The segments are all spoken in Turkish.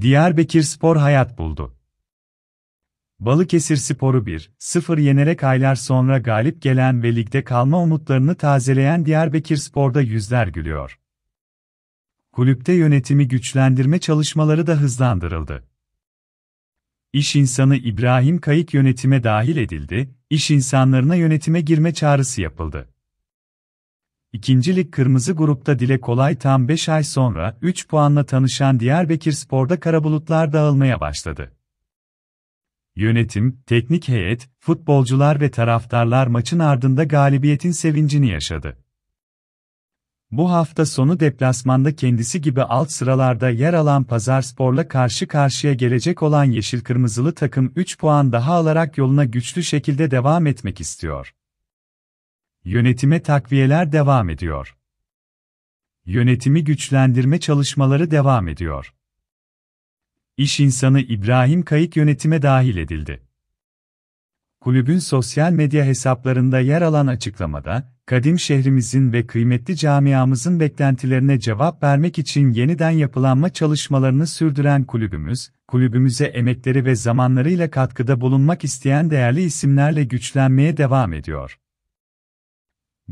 Diyarbakır Spor hayat buldu. Balıkesir Spor'u 1-0 yenerek aylar sonra galip gelen ve ligde kalma umutlarını tazeleyen Diyarbakır Spor'da yüzler gülüyor. Kulüpte yönetimi güçlendirme çalışmaları da hızlandırıldı. İş insanı İbrahim Kayık yönetime dahil edildi, iş insanlarına yönetime girme çağrısı yapıldı. İkincilik kırmızı grupta dile kolay tam 5 ay sonra 3 puanla tanışan Diyarbakır Spor'da karabulutlar dağılmaya başladı. Yönetim, teknik heyet, futbolcular ve taraftarlar maçın ardında galibiyetin sevincini yaşadı. Bu hafta sonu deplasmanda kendisi gibi alt sıralarda yer alan Pazar Spor'la karşı karşıya gelecek olan yeşil kırmızılı takım 3 puan daha alarak yoluna güçlü şekilde devam etmek istiyor. Yönetime takviyeler devam ediyor. Yönetimi güçlendirme çalışmaları devam ediyor. İş insanı İbrahim Kayık yönetime dahil edildi. Kulübün sosyal medya hesaplarında yer alan açıklamada, kadim şehrimizin ve kıymetli camiamızın beklentilerine cevap vermek için yeniden yapılanma çalışmalarını sürdüren kulübümüz, kulübümüze emekleri ve zamanlarıyla katkıda bulunmak isteyen değerli isimlerle güçlenmeye devam ediyor.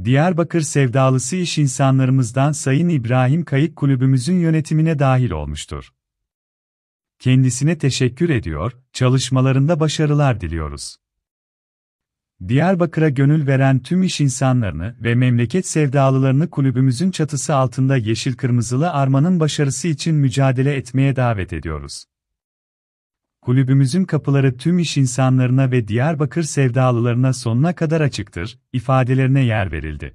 Diyarbakır sevdalısı iş insanlarımızdan Sayın İbrahim Kayık kulübümüzün yönetimine dahil olmuştur. Kendisine teşekkür ediyor, çalışmalarında başarılar diliyoruz. Diyarbakır'a gönül veren tüm iş insanlarını ve memleket sevdalılarını kulübümüzün çatısı altında yeşil kırmızılı armanın başarısı için mücadele etmeye davet ediyoruz kulübümüzün kapıları tüm iş insanlarına ve Diyarbakır sevdalılarına sonuna kadar açıktır, ifadelerine yer verildi.